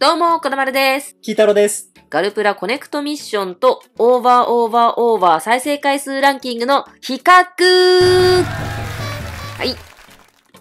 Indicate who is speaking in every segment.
Speaker 1: どうも、こだまるです。きーたろです。ガルプラコネクトミッションとオーバーオーバーオーバー再生回数ランキングの比較は
Speaker 2: い。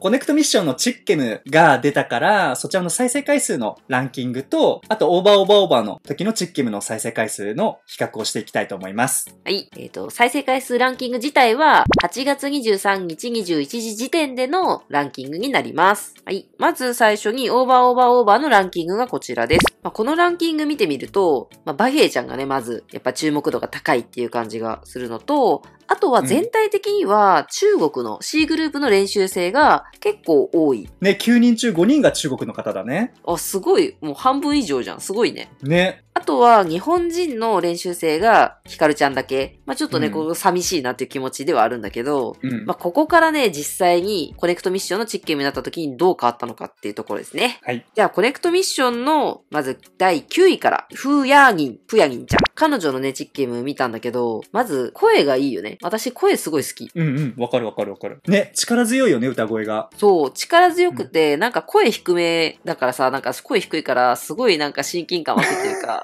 Speaker 2: コネクトミッションのチッケムが出たから、そちらの再生回数のランキングと、あとオーバーオーバーオーバーの時のチッケムの再生回数の比較をしていきたいと思います。はい。えっ、ー、と、
Speaker 1: 再生回数ランキング自体は、8月23日21時時点でのランキングになります。はい。まず最初にオーバーオーバーオーバーのランキングがこちらです。まあ、このランキング見てみると、まあ、バヘイちゃんがね、まず、やっぱ注目度が高いっていう感じがするのと、あとは全体的には中国の C グループの練習生が結構多い。
Speaker 2: ね、9人中5人が中国の方だね。
Speaker 1: あ、すごい。もう半分以上じゃん。すごいね。ね。あとは、日本人の練習生が、ヒカルちゃんだけ。まあ、ちょっとね、うん、こう、寂しいなっていう気持ちではあるんだけど、うん、まあ、ここからね、実際に、コネクトミッションのチッケムになった時にどう変わったのかっていうところですね。はい。じゃあ、コネクトミッションの、まず、第9位から、フーヤーギン、プヤギンちゃん。彼女のね、チッケム見たんだけど、まず、声がいいよね。私、声すごい好き。
Speaker 2: うんうん、わかるわかるわかる。ね、力強いよね、歌声が。
Speaker 1: そう、力強くて、うん、なんか声低めだからさ、なんか声低いから、すごいなんか親近感湧くていうか、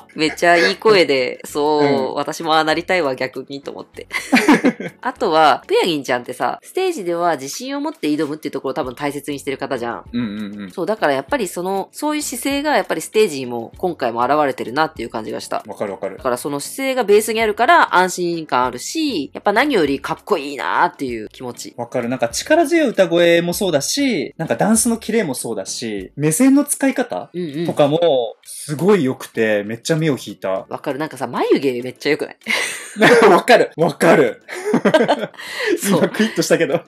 Speaker 1: めっちゃいい声で、そう、私もああなりたいわ、逆にと思って。あとは、プヤギンちゃんってさ、ステージでは自信を持って挑むっていうところを多分大切にしてる方じゃん。うんうんうん。そう、だからやっぱりその、そういう姿勢がやっぱりステージにも今回も現れてるなっていう感じがした。わかるわかる。だからその姿勢がベースにあるから安心感あるし、
Speaker 2: やっぱ何よりかっこいいなーっていう気持ち。わかる。なんか力強い歌声もそうだし、なんかダンスのキレもそうだし、目線の使い方とかもすごい良くて、めっちゃ目を引いた。わかる。なんかさ、眉毛めっちゃ良くない わかる。わかる。今クイッとしたけど。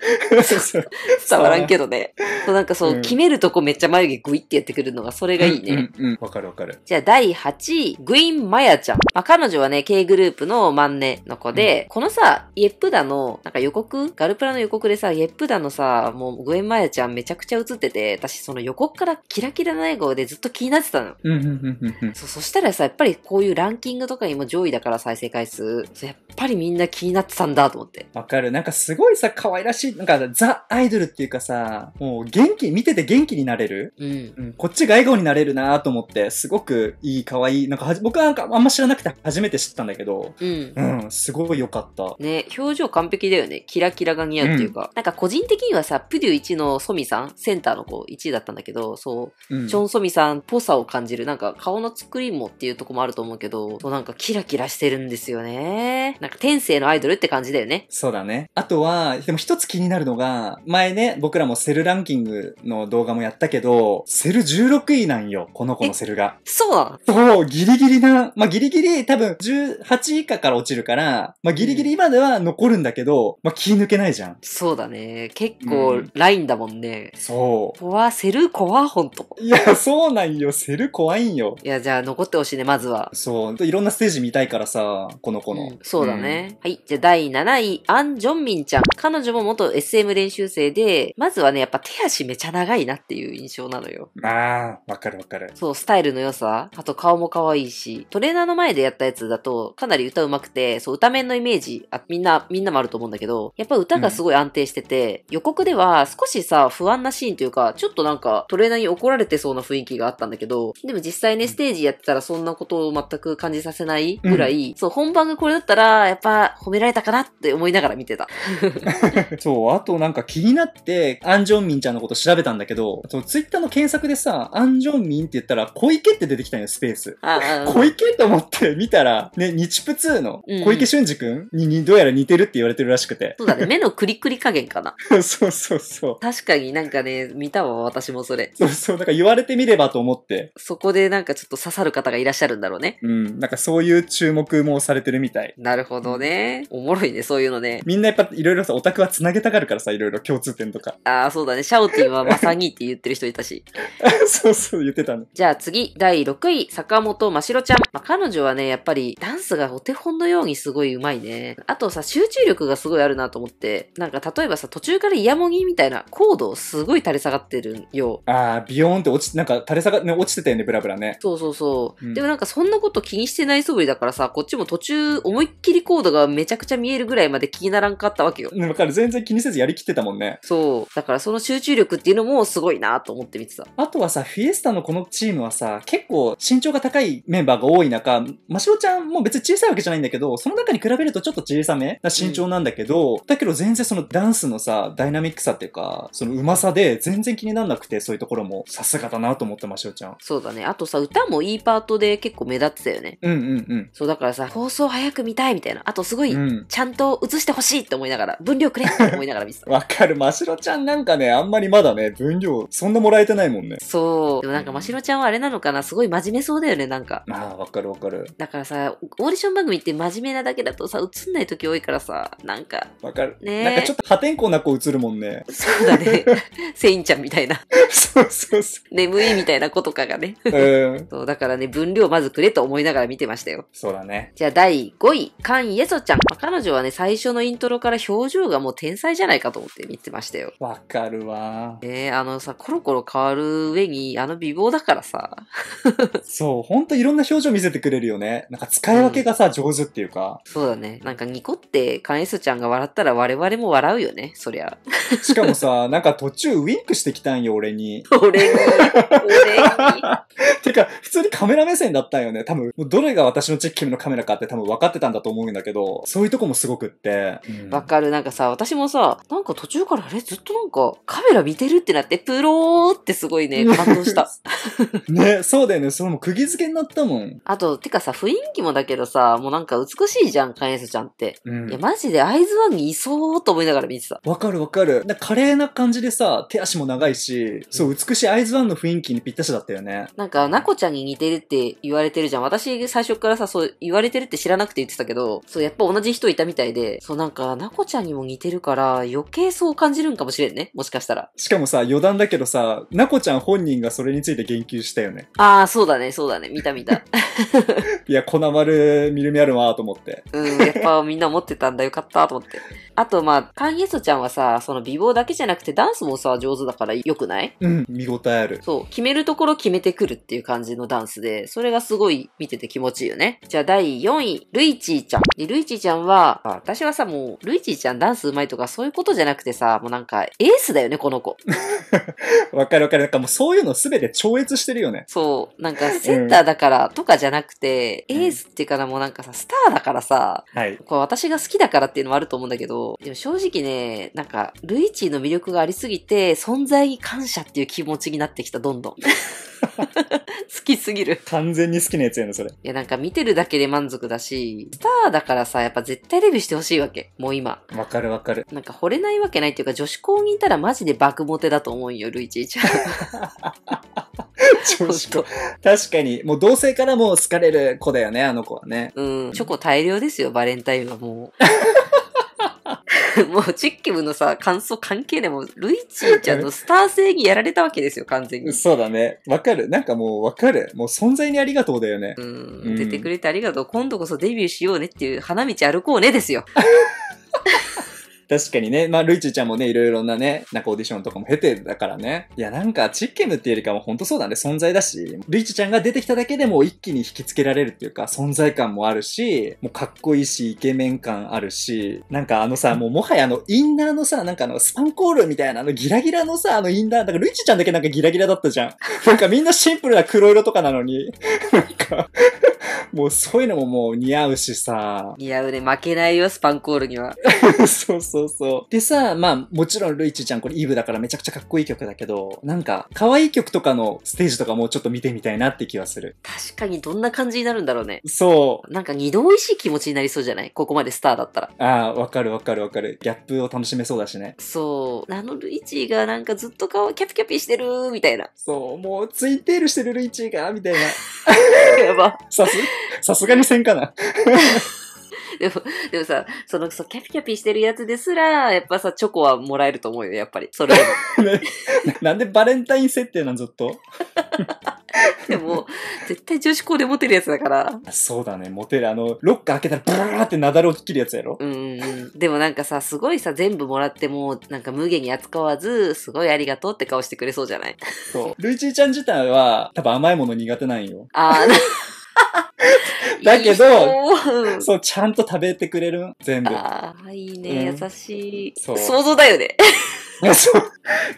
Speaker 2: 伝わらんけど
Speaker 1: ね。そうなんかそう、うん、決めるとこめっちゃ眉毛グイってやってくるのが、それがいいね。
Speaker 2: うんうん、うん、わ、かるわかる。
Speaker 1: じゃあ第8位、グイン・マヤちゃん。まあ、彼女はね、K グループのマンネの子で、うん、このさ、イエップダの、なんか予告、ガルプラの予告でさ、イエップダのさ、もうグイン・マヤちゃんめちゃくちゃ映ってて、私その予告からキラキラの笑顔でずっと気になってたの。
Speaker 2: うんうんうんうん。そう、そし
Speaker 1: たらさ、やっぱぱりこういうランキングとかにも上位だから再生回数、やっぱりみんな気になってた
Speaker 2: んだと思って。わかる。なんかすごいさ、可愛らしい、なんかザ・アイドルっていうかさ、もう元気、見てて元気になれる、うん、うん。こっちが笑顔になれるなと思って、すごくいい、可愛い。なんか僕はなんかあんま知らなくて初めて知ったんだけど、うん。うん、すごい良かった。ね、
Speaker 1: 表情完璧だよね。キラキラが似合うっていうか。うん、なんか個人的にはさ、プデュー1のソミさん、センターの子1位だったんだけど、そう、うん、チョンソミさんっぽさを感じる。なんか顔の作りもっていうとこもあると思うけど、うなんかキラキラしてるんですよね。なんか天性のアイドルって感
Speaker 2: じだよね。そうだね。あとは、でも一つ気になるのが、前ね、僕らもセルランキングの動画もやったけど、セル16位なんよ、この子のセルが。そうそう、ギリギリな、まあ、ギリギリ多分18位以下から落ちるから、まあ、ギリギリ今では残るんだけど、まあ、気抜けないじゃん。そうだ
Speaker 1: ね。結構、
Speaker 2: ラインだもんね。うん、そう。怖、セル怖、ほんと。いや、そうなんよ。セル怖いんよ。いや、じゃあ残ってほしいね。まずずは。そう。いろんなステージ見たいからさ、この子の。うん、そうだね、
Speaker 1: うん、はい。じゃあ第7位、アン・ジョンミンちゃん。彼女も元 SM 練習生で、まずはね、やっぱ手足めちゃ長いなっていう印象なのよ。あ
Speaker 2: あ、わかるわかる。
Speaker 1: そう、スタイルの良さ。あと顔も可愛いし、トレーナーの前でやったやつだと、かなり歌うまくて、そう、歌面のイメージ、あ、みんな、みんなもあると思うんだけど、やっぱ歌がすごい安定してて、うん、予告では少しさ、不安なシーンというか、ちょっとなんかトレーナーに怒られてそうな雰囲気があったんだけど、でも実際ね、ステージやってたらそんなことことを全く感じさせないぐらい、うん、そう、本番がこれだったら、やっぱ褒められたかなって思いながら見てた。
Speaker 2: そう、あとなんか気になって、アンジョンミンちゃんのこと調べたんだけど、そツイッターの検索でさ、アンジョンミンって言ったら、小池って出てきたんよ、スペース。ああ小池と思って見たら、ね、日プ2の小池俊二くんに、うん、どうやら似てるって言われてるらしくて。そうだね、
Speaker 1: 目のクリクリ加減かな。そうそうそう。確かになんかね、見
Speaker 2: たわ、私もそれ。そうそう、なんか言われてみればと思って。そこでなんかちょっと刺さる方がいらっしゃるんだろうね。うん。なんかそういう注目もされてるみたい。なるほどね。おもろいね、そういうのね。みんなやっぱいろいろさ、オタクは繋げたがるからさ、いろいろ共通点とか。ああ、そうだね。シャオティンはまさにって言ってる人いたし。
Speaker 1: そうそう、言ってたの。じゃあ次、第6位、坂本真白ちゃん。まあ、彼女はね、やっぱりダンスがお手本のようにすごい上手いね。あとさ、集中力がすごいあるなと思って、なんか例えばさ、途中からイヤモギみたいなコードをすごい垂れ下がっ
Speaker 2: てるよ。ああ、ビヨーンって落ち、なんか垂れ下が、ね、落ちてたよね、ブラブラね。そうそうそ
Speaker 1: う。うん、でもなんかそんなこと気にしてない素振りだからさ、こっちも途中思いっきりコードがめちゃくちゃ見えるぐらいまで気にならんかったわけよ。だから全然気にせずやりきってたもんね。そう。だからその集中力っていうのもすごいなと思って見てた。
Speaker 2: あとはさ、フィエスタのこのチームはさ、結構身長が高いメンバーが多い中、マシロちゃんも別に小さいわけじゃないんだけど、その中に比べるとちょっと小さめな身長なんだけど、うん、だけど全然そのダンスのさ、ダイナミックさっていうか、そのうまさで全然気にならなくて、そういうところもさすがだなと思ってマシロちゃん。そうだね。あとさ、
Speaker 1: 歌もいいパートで結構構目立ってたよね。
Speaker 2: うんうんうん。
Speaker 1: そうだからさ、放送早く見たいみたいな。あとすごい、ちゃんと映してほしいって思いながら、分量くれって思いながら見
Speaker 2: た。わかる。ましろちゃんなんかね、あんまりまだね、分量、そんなもらえてないもんね。そう。でもなんかましろちゃんはあれなのかなすごい真面目そうだよね、なんか。ああ、わかるわかる。
Speaker 1: だからさ、オーディション番組って真面目なだけだとさ、映んない時多いからさ、なんか、わかる。ねえなんかちょっ
Speaker 2: と破天荒な子映るもんね。そうだね。
Speaker 1: セインちゃんみたいな、そうそうそ眠いみたいな子とかがね。う。ん。そう、だからね、分量まずずくれと思いながら見てましたよ。そうだね。じゃあ第5位、カン・イエソちゃん。ま彼女はね、最初のイントロから表情がもう天才じゃないかと思って見てましたよ。わかるわ。えー、あのさ、コロコロ変わる上に、あの美貌だからさ。
Speaker 2: そう、ほんといろんな表情見せてくれるよね。なんか使い分けがさ、うん、上手っていうか。そ
Speaker 1: うだね。なんかニコって、カン・イエソちゃんが笑ったら我々も笑うよね、そりゃ。
Speaker 2: しかもさ、なんか途中ウィンクしてきたんよ、俺に。俺に。俺に。てか、普通にカメラ目線だったったんよね。多分、どれが私のチェッキムのカメラかって多分分かってたんだと思うんだけど、そういうとこもすごくって。わ、うん、かる。なんかさ、私もさ、なんか途中からあれずっとなんかカメラ見てるってなって、プローってすごいね、感動した。ね、そうだよね。それも釘付けになったもん。
Speaker 1: あと、てかさ、雰囲気もだけどさ、もうなんか美しいじゃん、カエンスちゃんって。うん、いや、マジでアイ
Speaker 2: ズワンにいそうと思いながら見てた。わかるわかる。な華麗な感じでさ、手足も長いし、そう、美しいアイズワンの雰囲気にぴったしだったよね。
Speaker 1: なんか、なこちゃんに似てるって言われわれてるじゃん。私、最初からさ、そう言われてるって知らなくて言ってたけど、そう、やっぱ同じ人いたみたいで、そうなんか、なこちゃんにも似てるから、余計そう感じるんかもしれんね。もしかしたら。
Speaker 2: しかもさ、余談だけどさ、なこちゃん本人がそれについて言及したよね。
Speaker 1: ああ、そうだね、そうだね。見た見た。
Speaker 2: いや、粉丸、みるみあるわ、と思って。
Speaker 1: うん、やっぱみんな持ってたんだ、よかった、と思って。あと、まあ、カンゲソちゃんはさ、その美貌だけじゃなくてダンスもさ、上手だから良くない
Speaker 2: うん、見応えあ
Speaker 1: る。そう、決めるところ決めてくるっていう感じのダンスで、それがすすごい見てて気持ちいいよね。じゃあ第4位、ルイチーちゃん。で、ルイチーちゃんは、私はさ、もう、ルイチーちゃんダンス上手いとかそういうことじゃなくてさ、もうなんか、エースだよね、この子。
Speaker 2: わかるわかる。なんかもうそういうの全て超越してるよね。そ
Speaker 1: う。なんかセンターだからとかじゃなくて、うん、エースっていうからもうなんかさ、スターだからさ、これ私が好きだからっていうのもあると思うんだけど、でも正直ね、なんか、ルイチーの魅力がありすぎて、存在に感謝っていう気持ちになってきた、どんどん。好
Speaker 2: きすぎる。完全に好きなやつやのそ
Speaker 1: れ。いや、なんか見てるだけで満足だし、スターだからさ、やっぱ絶対デビューしてほしいわけ。もう今。わかるわかる。なんか惚れないわけないっていうか、女子校にいたらマジで爆モテだと思うよ、ルイチイちゃん。
Speaker 2: 女子確かに、もう同性からも好かれる子だよね、あの子はね。うん。チョコ大量ですよ、バレンタインはもう。もう
Speaker 1: チッキムのさ、感想関係でも、ルイチーちゃんのスター性にやられたわけですよ、完全
Speaker 2: に。そうだね。わかる。なんかもうわかる。もう存在にありがとうだよね。う
Speaker 1: ん。出てくれてありがとう。今度こそデビューしようねっていう、花道歩こうねですよ。
Speaker 2: 確かにね。まあ、ルイチちゃんもね、いろいろなね、なんかオーディションとかも経てだからね。いや、なんか、チッケムっていうよりかも本当そうだね。存在だし、ルイチちゃんが出てきただけでも一気に引きつけられるっていうか、存在感もあるし、もうかっこいいし、イケメン感あるし、なんかあのさ、もうもはやあの、インナーのさ、なんかあの、スパンコールみたいな、あの、ギラギラのさ、あの、インナー、だからルイチちゃんだけなんかギラギラだったじゃん。なんかみんなシンプルな黒色とかなのに、なんかもうそういうのももう似合うしさ。似合うね。負けないよ、スパンコールには。そうそう。そうそう。でさ、まあ、もちろんルイチちゃんこれイブだからめちゃくちゃかっこいい曲だけど、なんか、可愛い曲とかのステージとかもちょっと見てみたいなって気はする。
Speaker 1: 確かにどんな感じになるんだろうね。
Speaker 2: そう。
Speaker 1: なんか二度美味しい気持ちになりそうじゃないここまでスターだっ
Speaker 2: たら。ああ、わかるわかるわかる。ギャップを楽しめそうだしね。そ
Speaker 1: う。あのルイチがなんかずっと顔キャピキャピしてるみたいな。そう、もうツインテールしてるルイチがみたいな。
Speaker 2: やば。さす、さすがにせんかな。
Speaker 1: でも、でもさ、その、そキャピキャピしてるやつですら、やっぱさ、チョコはもらえると思うよ、やっぱり。それ
Speaker 2: なんでバレンタイン設定なん、ずっと。でも、絶対
Speaker 1: 女子校でモテるやつだから。
Speaker 2: そうだね、モテる。あの、ロッカー開けたらブーってなだれ落ちきるやつやろうん。でも
Speaker 1: なんかさ、すごいさ、全部もらっても、なんか無限に扱わず、すごいありがとうって顔してくれそうじゃない
Speaker 2: そう。ルイチーちゃん自体は、多分甘いもの苦手なんよ。ああ、だけど、そう、ちゃんと食べてくれる全部。ああ、い
Speaker 1: いね、優しい。想像だよね。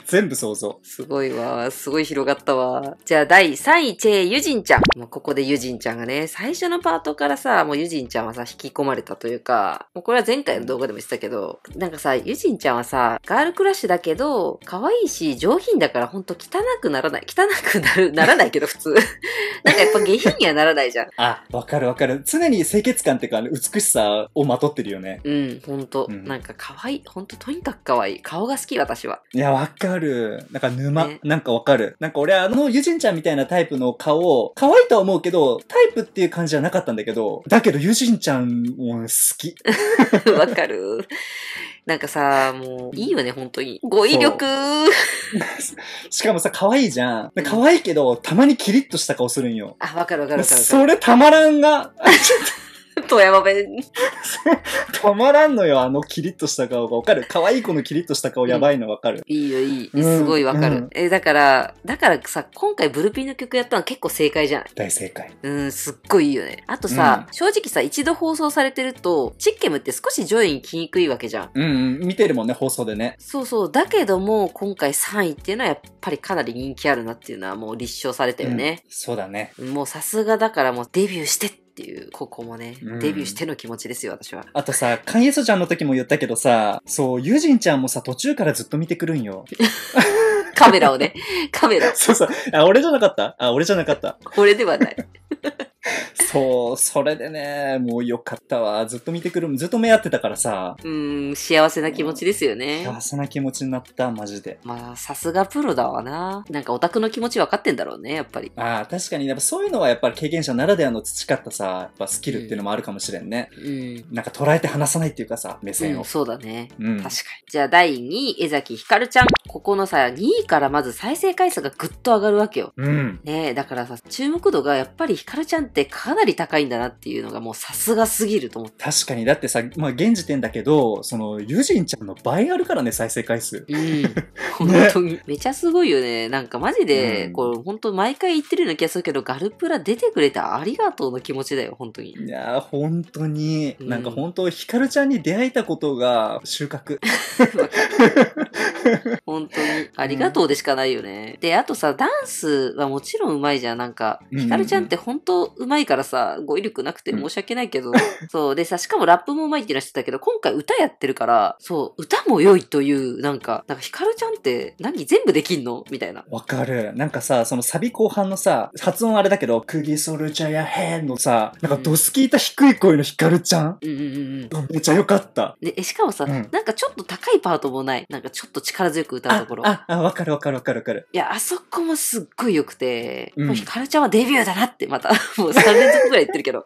Speaker 2: 全部想像。すご
Speaker 1: いわ。すごい広がったわ。じゃあ第3位、チェイ・ユジンちゃん。もうここでユジンちゃんがね、最初のパートからさ、もうユジンちゃんはさ、引き込まれたというか、もうこれは前回の動画でも言ってたけど、なんかさ、ユジンちゃんはさ、ガールクラッシュだけど、可愛いし、上品だからほんと汚くならない。汚くなる、ならないけど普通。なんかやっぱ下品にはならないじゃん。
Speaker 2: あ、わかるわかる。常に清潔感っていうか、美しさをまとってるよね。うん、ほんと。うん、なんか可
Speaker 1: 愛い。ほんと、とにかく可愛い。顔が好き、私。
Speaker 2: 私は。いや、わかる。なんか沼。ねなんかわかる。なんか俺あの、ゆじんちゃんみたいなタイプの顔を、可愛いとは思うけど、タイプっていう感じじゃなかったんだけど、だけどゆじんちゃんも好き。わかる。なんかさ、もう、いいよね、本当に。語彙力。しかもさ、可愛いじゃん。可愛いけど、たまにキリッとした顔するんよ。あ、
Speaker 1: わかるわかるわかるわかる。それたまらんが。富山弁。
Speaker 2: 止まらんのよ、あのキリッとした顔が。わかる可愛い子のキリッとした顔やばいのわかる、うん、いいよ、いい。すごいわかる。うん、え、
Speaker 1: だから、だからさ、今回ブルピンの曲やったの結構正解じゃない
Speaker 2: 大正解。うん、すっ
Speaker 1: ごいいいよね。あとさ、うん、正直さ、一度放送されてると、チッケムって少し上位に来にくいわけじゃん。
Speaker 2: うん、うん、見てるもんね、放送でね。
Speaker 1: そうそう。だけども、今回3位っていうのはやっぱりかなり人気あるなっていうのはもう立証されたよね。そうだね。もうさすがだからもうデビューしてってっていう、ここもね、うんデビューしての気持ちですよ、私は。
Speaker 2: あとさ、カンイエソちゃんの時も言ったけどさ、そう、ユジンちゃんもさ、途中からずっと見てくるんよ。カメラをね、カメラ。そうそう。あ、俺じゃなかったあ、俺じゃなかった。
Speaker 1: これではない。
Speaker 2: そう、それでね、もうよかったわ。ずっと見てくる、ずっと目合ってたからさ。
Speaker 1: うん、幸せな気持ちですよね。幸
Speaker 2: せな気持ちになった、マジで。まあ、さすがプロだわな。なんかオタクの気持ち分かってんだろうね、やっぱり。ああ、確かに、やっぱそういうのはやっぱり経験者ならではの培ったさ、やっぱスキルっていうのもあるかもしれんね。うん。なんか捉えて話さないっていうかさ、目線を。うん、そうだね。うん。確かに。
Speaker 1: じゃあ第2位、江崎ひかるちゃん。ここのさ、2位からまず再生回数がぐっと上がるわけよ。うん。ねだからさ、注目度がやっぱりひかるちゃんってかなり高いんだなっていうのがもうさすがすぎると思っ
Speaker 2: て。確かに、だってさ、まあ現時点だけど、その、ユジンちゃんの倍あるからね、再生回数。うん。本当に。
Speaker 1: めちゃすごいよね。なんかマジで、うん、これ本当毎回言ってるような気がするけど、ガルプラ出てくれてありがとうの気
Speaker 2: 持ちだよ、本当に。いや本当に、なんか本当ヒカルちゃんに出会えたことが収穫。本当に。ありが
Speaker 1: とうでしかないよね。うん、で、あとさ、ダンスはもちろん上手いじゃん。なんか、ヒカルちゃんって本当うまいからさ、語彙力なくて申し訳ないけど、そうでさ、しかもラップもうまいって言ってたけど、今回歌やってるから、そう、歌も良いという、なんか、なんかヒカルちゃんって何全部できんのみたいな。
Speaker 2: わかる。なんかさ、そのサビ後半のさ、発音あれだけど、クギソルチャやヘンのさ、なんかドスキータ低い声のヒカルちゃん。うんうんうん。めっちゃ良かった。で、しかもさ、うん、
Speaker 1: なんかちょっと高いパートもない。なんかちょっと力強く歌うところ。あ、
Speaker 2: あ、わかるわかるわかるわかる。
Speaker 1: いや、あそこもすっごい良くて、うん、もうヒカルちゃんはデビューだなってまた、もう3連続ぐらい
Speaker 2: 言ってるけど。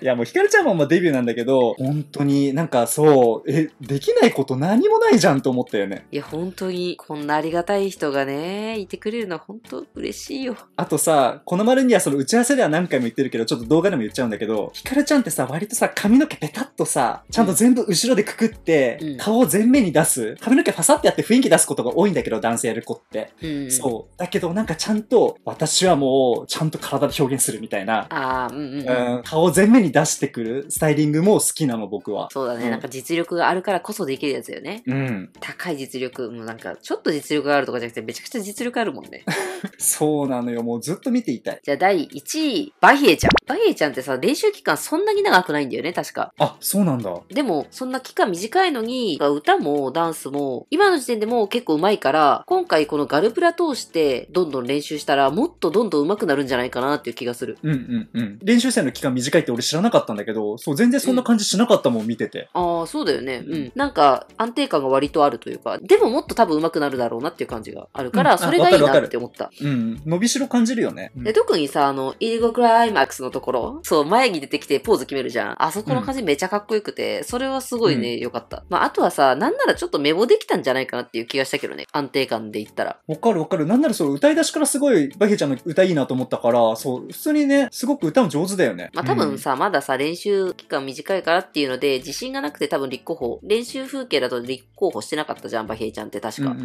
Speaker 2: いや、もうひかるちゃんもまあデビューなんだけど、本当になんかそう、え、できないこと何もないじゃんと思ったよね。
Speaker 1: いや、本当に、こんなありがたい人がね、いてくれるのは本当嬉しいよ。
Speaker 2: あとさ、この丸にはその打ち合わせでは何回も言ってるけど、ちょっと動画でも言っちゃうんだけど、ひかるちゃんってさ、割とさ、髪の毛ペタッとさ、ちゃんと全部後ろでくくって、うん、顔を前面に出す、髪の毛パサってやって雰囲気出すことが多いんだけど、男性やる子って。うん、そう。だけどなんかちゃんと、私はもう、ちゃんと体で表現するみたいな。あ
Speaker 1: あ、うんうん、う
Speaker 2: ん。顔全面に出してくるスタイリングも好きなの、僕は。そうだね、うん、なんか実
Speaker 1: 力があるからこそできるやつよね。うん。高い実力、もうなんか、ちょっと実力があるとかじゃなくて、めちゃくちゃ実力あるもんね。
Speaker 2: そうなのよ、もうずっと見ていたい。じゃあ第1位、バヒ
Speaker 1: エちゃん。バヒエちゃんってさ、練習期間そんなに長くないんだよね、確か。
Speaker 2: あ、そうなんだ。
Speaker 1: でも、そんな期間短いのに、歌もダンスも、今の時点でも結構上手いから、今回このガルプラ通して、どんどん練習したら、もっとどんどん上手くなるんじゃないかなっていう気がする。
Speaker 2: うんうんうん。練習生の期間短いって俺知らなかったんだけど、そう、全然そんな感じしなかったもん、見てて。
Speaker 1: ああ、そうだよね。うん。なんか、安定感が割とあるというか、でももっと多分上手くなるだろうなっていう感じがあるから、うん、それがいいなって
Speaker 2: 思った。うん。伸びしろ感じるよね。で、
Speaker 1: 特にさ、あの、イリゴクライマックスのところ、そう、前に出てきてポーズ決めるじゃん。あそこの感じめちゃかっこよくて、それはすごいね、よかった。まあ、あとはさ、なんならちょっとメモできたんじゃないかなっていう気がしたけどね、安定感で言ったら。
Speaker 2: わかるわかる。なんならそれ歌い出しからすごい、バヒちゃんの歌いいなと思ったから、そう、普通にね、すごく歌も上手だよね。まあ、多分さ、
Speaker 1: うん、まださ、練習期間短いからっていうので、自信がなくて多分立候補、練習風景だと立候補してなかったじゃん、バヘイちゃんって確か。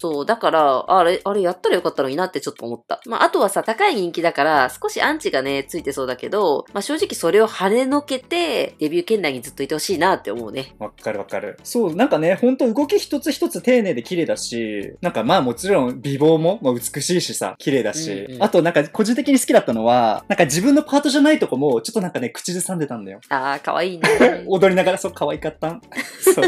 Speaker 1: そう、だから、あれ、あれやったらよかったのになってちょっと思った。まあ、あとはさ、高い人気だから、少しアンチがね、ついてそうだけど、まあ、正直それを跳ねのけて、デビュー圏内にずっといてほしいなって思うね。わ
Speaker 2: かるわかる。そう、なんかね、ほんと動き一つ一つ丁寧で綺麗だし、なんかまあもちろん美貌も、まあ、美しいしさ、綺麗だし、うんうん、あとなんか個人的に好きだったのは、なんか自分のパートじゃないとこもちょっとなんかね、口ずさんでたんだよ。
Speaker 1: ああ、かわいいね。
Speaker 2: 踊りながら、そう、可愛かったん。そう。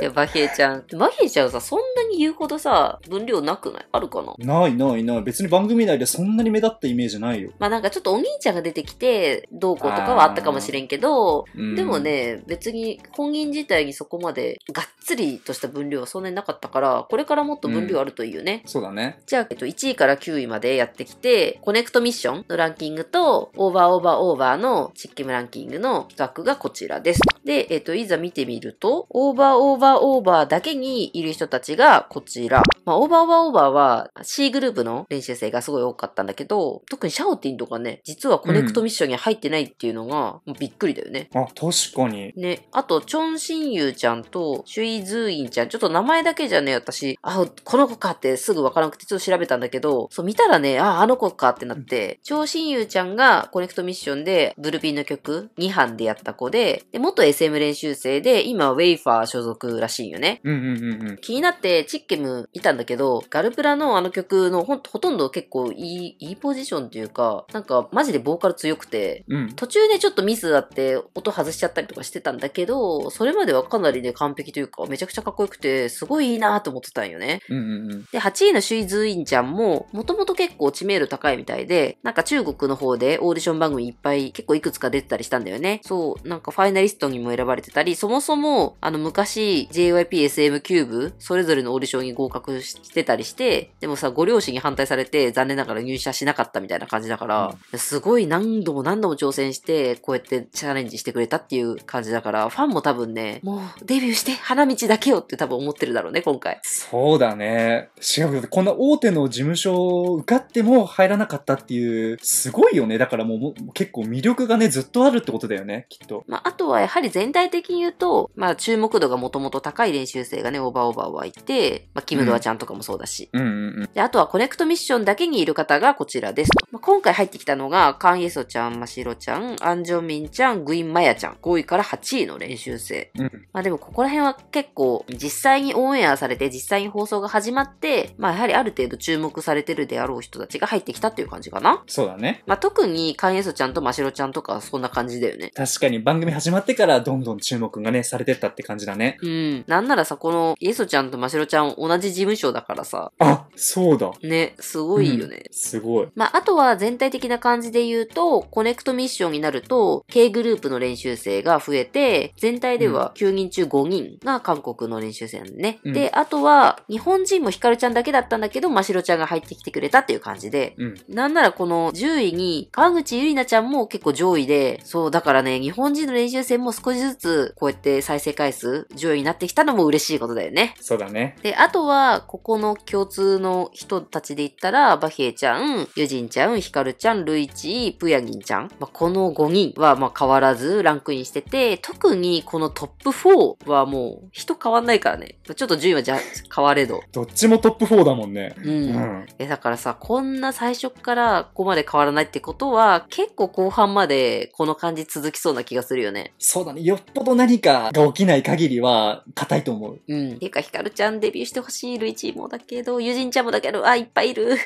Speaker 2: で、バヒエち
Speaker 1: ゃん。マヒエちゃんさ、そんなに言うほどさ、分量なくない
Speaker 2: あるかなないないない。別に番組内でそんなに目立ったイメージないよ。
Speaker 1: まあなんかちょっとお兄ちゃんが出てきて、どうこうとかはあったかもしれんけど、でもね、別に本人自体にそこまでがっつりとした分量はそんなになかったから、これからもっと分量あるといいよね。うん、そうだね。じゃあ、えっと、1位から9位までやってきて、コネクトミッションのランキングと、オーバーオーバーオーバーのチッキムランキングの企画がこちらです。で、えっ、と、いざ見てみると、オーバーオーバーオーバーだけにいる人たちがこちら。まあ、オーバーオーバーオーバーは C グループの練習生がすごい多かったんだけど、特にシャオティンとかね、実はコネクトミッションに入ってないっていうのが、うん、びっくりだよね。
Speaker 2: あ、確かに。
Speaker 1: ね。あと、チョンシンユーちゃんと、シュイズーインちゃん、ちょっと名前だけじゃね、私、あ、この子かってすぐわからなくてちょっと調べたんだけど、そう見たらね、あ、あの子かってなって、チョンシンユーちゃんがコネクトミッションでブルピンの曲2班でやった子で、で元 SM 練習生で、今、ウェイファー所属らしいよね。うんうんうんうん。気になって、チッケムいたんだけど、ガルプラのあの曲のほほとんど結構いい、いいポジションっていうか、なんか、マジでボーカル強くて、うん、途中ね、ちょっとミスあって、音外しちゃったりとかしてたんだけど、それまではかなりね、完璧というか、めちゃくちゃかっこよくて、すごいいいなと思ってたんよね。うんうんうん。で、8位のシュイズインちゃんも、もともと結構知名度高いみたいで、なんか中国の方でオーディション番組いっぱい結構いくつか出てたりしたんだよね。そう、なんかファイナリストにも選ばれてたり、そもそも、あの、昔、JYPSM キューブ、それぞれのオーディションに合格してたりして、でもさ、ご両親に反対されて、残念ながら入社しなかったみたいな感じだから、すごい何度も何度も挑戦して、こうやってチャレンジしてくれたっていう感じだから、ファンも多分ね、もう、デビューして、花道だけよって多分思ってるだろうね、今回。
Speaker 2: そうだね。うけど、こんな大手の事務所を受かっても入らなかったっていう、すごいよね。だからもう、結構魅力がね、ずっとあるってことだよね、きっと。まあ、あ
Speaker 1: とはやはり全体的に言うと、まあ、注目度がもともと高い練習生がね、オーバーオーバーはいて、まあ、キムドアちゃんとかもそうだし。うんであとは、コネクトミッションだけにいる方がこちらですと。まあ、今回入ってきたのが、カン・イソちゃん、マシロちゃん、アンジョミンちゃん、グイン・マヤちゃん、5位から8位の練習生。うん、まあ、でも、ここら辺は結構、実際にオンエアされて、実際に放送が始まって、まあ、やはりある程度注目されてるであろう人たちが入ってきたっていう感じかな。そうだね。まあ、特に、カン・イソちゃんとマシロちゃんとか、そんな感じだよね。
Speaker 2: 確かに、番組始まってからどんどん注目がね、されてっ
Speaker 1: たって感じだね。うん。なんならさ、この、イエスちゃんとマシロちゃん同じ事務所だからさ。あ、そうだ。ね、すごいよね。うん、すごい。まあ、あとは全体的な感じで言うと、コネクトミッションになると、K グループの練習生が増えて、全体では9人中5人が韓国の練習生なんでね。うん、で、あとは、日本人もヒカルちゃんだけだったんだけど、マシロちゃんが入ってきてくれたっていう感じで、うん、なんならこの10位に、川口ゆりなちゃんも結構上位で、そう、だからね、日本人の練習生も少し少しずつこうやって再生回数上位になってきたのも嬉しいことだよね。そうだね。で、あとは、ここの共通の人たちで言ったら、バヒエちゃん、ユジンちゃん、ヒカルちゃん、ルイチ、プヤギンちゃん。まあ、この5人はま変わらずランクインしてて、特にこのトップ4はもう人変わんないからね。ちょっと順位はじゃ変われど。
Speaker 2: どっちもトップ4だもんね。うん。うん、
Speaker 1: えだからさ、こんな最初からここまで変わらないってことは、結構後半までこの感じ続きそうな気がするよね。そうだね。よっぽど何かが起きない
Speaker 2: 限りは、硬いと思う。う
Speaker 1: ん。ていうか、ヒカルちゃんデビューしてほしい、ルイチーもだけど、友人ちゃんもだけど、あ、いっぱいいる。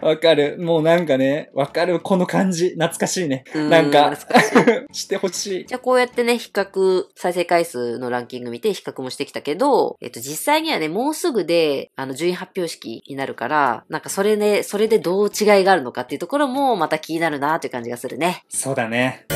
Speaker 2: わかる。もうなんかね、わかる。この感じ。懐かしいね。んなんか、
Speaker 1: し してほしい。じゃあ、こうやってね、比較、再生回数のランキング見て比較もしてきたけど、えっと、実際にはね、もうすぐで、あの、順位発表式になるから、なんかそれね、それでどう違いがあるのかっていうところも、また気になるなという感じがするね。
Speaker 2: そうだね。